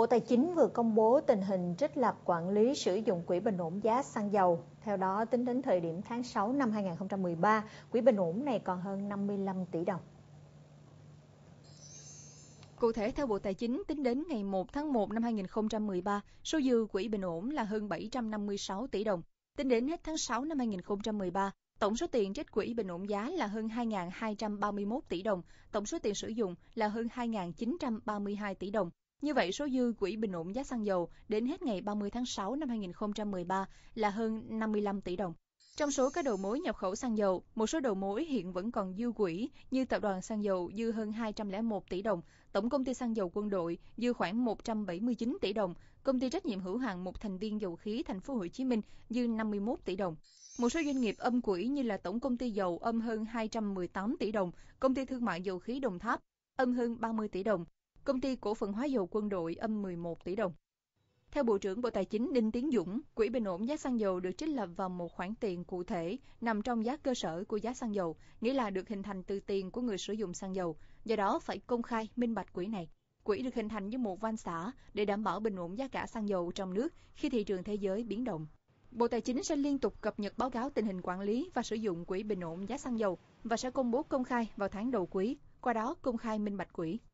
Bộ Tài chính vừa công bố tình hình trích lập quản lý sử dụng quỹ bình ổn giá xăng dầu. Theo đó, tính đến thời điểm tháng 6 năm 2013, quỹ bình ổn này còn hơn 55 tỷ đồng. Cụ thể, theo Bộ Tài chính, tính đến ngày 1 tháng 1 năm 2013, số dư quỹ bình ổn là hơn 756 tỷ đồng. Tính đến hết tháng 6 năm 2013, tổng số tiền trích quỹ bình ổn giá là hơn 2.231 tỷ đồng, tổng số tiền sử dụng là hơn 2.932 tỷ đồng như vậy, số dư quỹ bình ổn giá xăng dầu đến hết ngày 30 tháng 6 năm 2013 là hơn 55 tỷ đồng. Trong số các đầu mối nhập khẩu xăng dầu, một số đầu mối hiện vẫn còn dư quỹ như Tập đoàn Xăng dầu dư hơn 201 tỷ đồng, Tổng công ty Xăng dầu Quân đội dư khoảng 179 tỷ đồng, Công ty trách nhiệm hữu hạn một thành viên dầu khí Thành phố Hồ Chí Minh dư 51 tỷ đồng. Một số doanh nghiệp âm quỹ như là Tổng công ty dầu âm hơn 218 tỷ đồng, Công ty thương mại dầu khí Đồng Tháp âm hơn 30 tỷ đồng, công ty cổ phần hóa dầu quân đội âm 11 tỷ đồng. Theo Bộ trưởng Bộ Tài chính Đinh Tiến Dũng, quỹ bình ổn giá xăng dầu được trích lập vào một khoản tiền cụ thể nằm trong giá cơ sở của giá xăng dầu, nghĩa là được hình thành từ tiền của người sử dụng xăng dầu, do đó phải công khai minh bạch quỹ này. Quỹ được hình thành như một van xã để đảm bảo bình ổn giá cả xăng dầu trong nước khi thị trường thế giới biến động. Bộ Tài chính sẽ liên tục cập nhật báo cáo tình hình quản lý và sử dụng quỹ bình ổn giá xăng dầu và sẽ công bố công khai vào tháng đầu quý, qua đó công khai minh bạch quỹ.